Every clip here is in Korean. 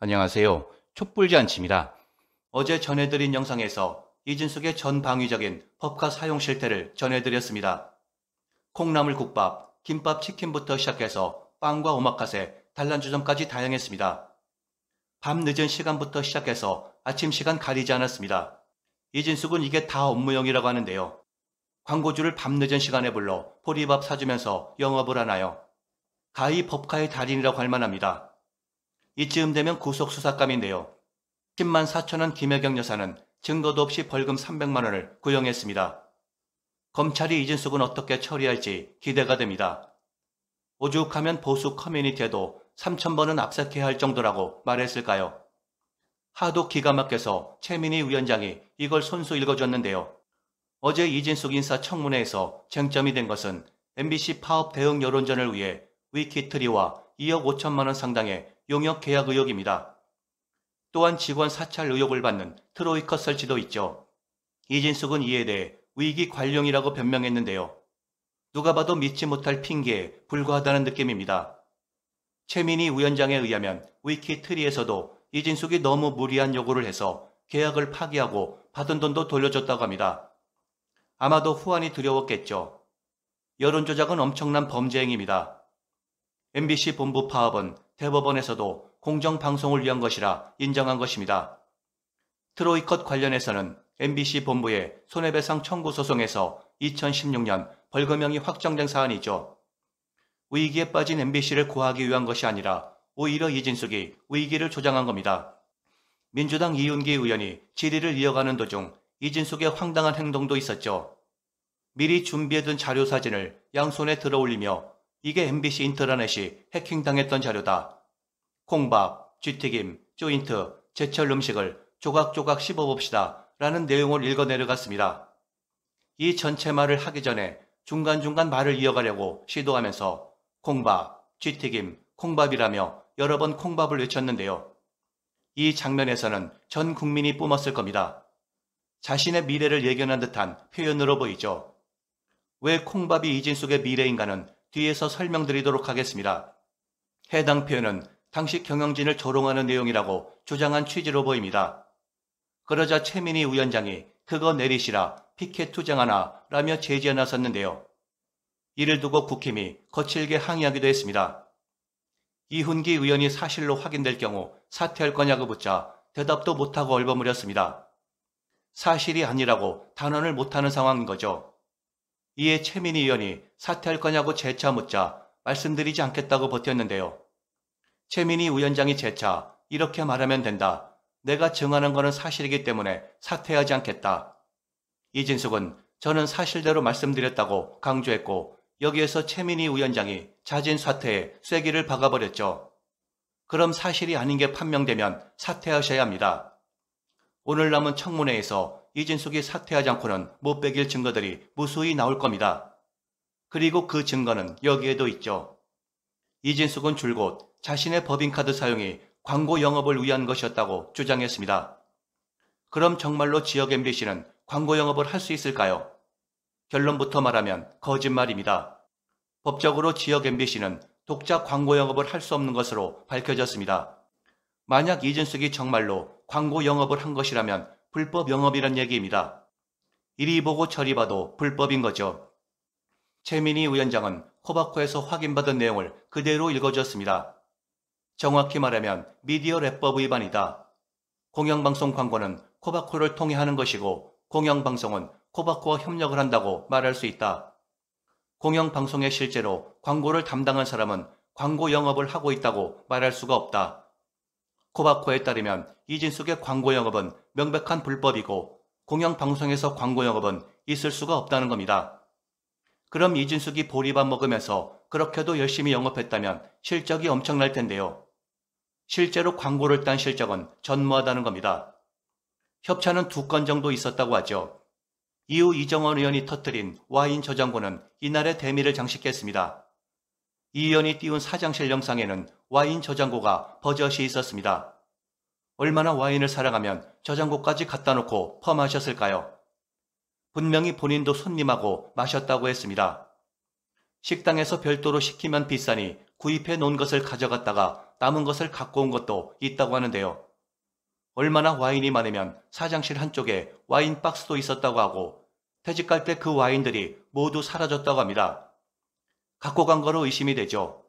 안녕하세요. 촛불잔치입니다. 어제 전해드린 영상에서 이진숙의 전방위적인 법카 사용 실태를 전해드렸습니다. 콩나물 국밥, 김밥 치킨부터 시작해서 빵과 오마카세, 단란주점까지 다양했습니다. 밤 늦은 시간부터 시작해서 아침 시간 가리지 않았습니다. 이진숙은 이게 다 업무용이라고 하는데요. 광고주를 밤 늦은 시간에 불러 보리밥 사주면서 영업을 하나요? 가히 법카의 달인이라고 할 만합니다. 이쯤 되면 구속수사감인데요 10만 4천원 김혜경 여사는 증거도 없이 벌금 300만 원을 구형했습니다. 검찰이 이진숙은 어떻게 처리할지 기대가 됩니다. 오죽하면 보수 커뮤니티에도 3천번은 압색해야 할 정도라고 말했을까요? 하도 기가 막혀서 최민희 위원장이 이걸 손수 읽어줬는데요. 어제 이진숙 인사 청문회에서 쟁점이 된 것은 MBC 파업 대응 여론전을 위해 위키트리와 2억 5천만 원 상당의 용역 계약 의혹입니다. 또한 직원 사찰 의혹을 받는 트로이커 설치도 있죠. 이진숙은 이에 대해 위기 관령이라고 변명했는데요. 누가 봐도 믿지 못할 핑계에 불과하다는 느낌입니다. 최민희 위원장에 의하면 위키트리에서도 이진숙이 너무 무리한 요구를 해서 계약을 파기하고 받은 돈도 돌려줬다고 합니다. 아마도 후환이 두려웠겠죠. 여론조작은 엄청난 범죄 행위입니다. MBC 본부 파업은 대법원에서도 공정방송을 위한 것이라 인정한 것입니다. 트로이컷 관련해서는 MBC 본부의 손해배상 청구 소송에서 2016년 벌금형이 확정된 사안이죠. 위기에 빠진 MBC를 구하기 위한 것이 아니라 오히려 이진숙이 위기를 조장한 겁니다. 민주당 이윤기 의원이 질의를 이어가는 도중 이진숙의 황당한 행동도 있었죠. 미리 준비해둔 자료 사진을 양손에 들어 올리며 이게 MBC 인터넷이 해킹당했던 자료다. 콩밥, 쥐튀김, 조인트, 제철 음식을 조각조각 씹어봅시다 라는 내용을 읽어내려갔습니다. 이 전체 말을 하기 전에 중간중간 말을 이어가려고 시도하면서 콩밥, 쥐튀김, 콩밥이라며 여러 번 콩밥을 외쳤는데요. 이 장면에서는 전 국민이 뿜었을 겁니다. 자신의 미래를 예견한 듯한 표현으로 보이죠. 왜 콩밥이 이진숙의 미래인가는 뒤에서 설명드리도록 하겠습니다. 해당 표현은 당시 경영진을 조롱하는 내용이라고 주장한 취지로 보입니다. 그러자 최민희 위원장이 그거 내리시라 피켓 투쟁하나 라며 제지해 나섰는데요. 이를 두고 국힘이 거칠게 항의하기도 했습니다. 이훈기 의원이 사실로 확인될 경우 사퇴할 거냐고 묻자 대답도 못하고 얼버무렸습니다. 사실이 아니라고 단언을 못하는 상황인 거죠. 이에 최민희 의원이 사퇴할 거냐고 재차 묻자 말씀드리지 않겠다고 버텼는데요. 최민희 위원장이 재차 이렇게 말하면 된다. 내가 증언한 것은 사실이기 때문에 사퇴하지 않겠다. 이진숙은 저는 사실대로 말씀드렸다고 강조했고 여기에서 최민희 위원장이 자진 사퇴에 쐐기를 박아버렸죠. 그럼 사실이 아닌 게 판명되면 사퇴하셔야 합니다. 오늘 남은 청문회에서 이진숙이 사퇴하지 않고는 못 빼길 증거들이 무수히 나올 겁니다. 그리고 그 증거는 여기에도 있죠. 이진숙은 줄곧 자신의 법인카드 사용이 광고 영업을 위한 것이었다고 주장했습니다. 그럼 정말로 지역 MBC는 광고 영업을 할 수 있을까요? 결론부터 말하면 거짓말입니다. 법적으로 지역 MBC는 독자 광고 영업을 할 수 없는 것으로 밝혀졌습니다. 만약 이진숙이 정말로 광고 영업을 한 것이라면 불법 영업이란 얘기입니다. 이리 보고 저리 봐도 불법인 거죠. 최민희 위원장은 코바코에서 확인받은 내용을 그대로 읽어주었습니다 정확히 말하면 미디어 랩법 위반이다. 공영방송 광고는 코바코를 통해 하는 것이고 공영방송은 코바코와 협력을 한다고 말할 수 있다. 공영방송에 실제로 광고를 담당한 사람은 광고 영업을 하고 있다고 말할 수가 없다. 코바코에 따르면 이진숙의 광고 영업은 명백한 불법이고 공영방송에서 광고 영업은 있을 수가 없다는 겁니다. 그럼 이진숙이 보리밥 먹으면서 그렇게도 열심히 영업했다면 실적이 엄청날 텐데요. 실제로 광고를 딴 실적은 전무하다는 겁니다. 협찬은 두 건 정도 있었다고 하죠. 이후 이정원 의원이 터뜨린 와인 저장고는 이날의 대미를 장식했습니다. 이연이 띄운 사장실 영상에는 와인 저장고가 버젓이 있었습니다. 얼마나 와인을 사랑하면 저장고까지 갖다 놓고 퍼마셨을까요? 분명히 본인도 손님하고 마셨다고 했습니다. 식당에서 별도로 시키면 비싸니 구입해 놓은 것을 가져갔다가 남은 것을 갖고 온 것도 있다고 하는데요. 얼마나 와인이 많으면 사장실 한쪽에 와인 박스도 있었다고 하고 퇴직할 때 그 와인들이 모두 사라졌다고 합니다. 갖고 간 거로 의심이 되죠.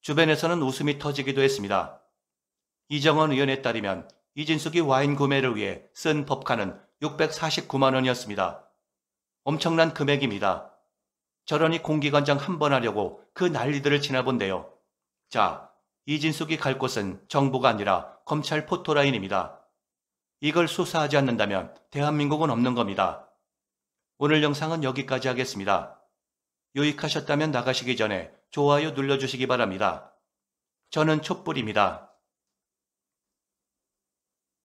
주변에서는 웃음이 터지기도 했습니다. 이정원 의원에 따르면 이진숙이 와인 구매를 위해 쓴 법카는 649만 원이었습니다. 엄청난 금액입니다. 저런이 공기관장 한 번 하려고 그 난리들을 지나본데요. 자, 이진숙이 갈 곳은 정부가 아니라 검찰 포토라인입니다. 이걸 수사하지 않는다면 대한민국은 없는 겁니다. 오늘 영상은 여기까지 하겠습니다. 유익하셨다면 나가시기 전에 좋아요 눌러주시기 바랍니다. 저는 촛불입니다.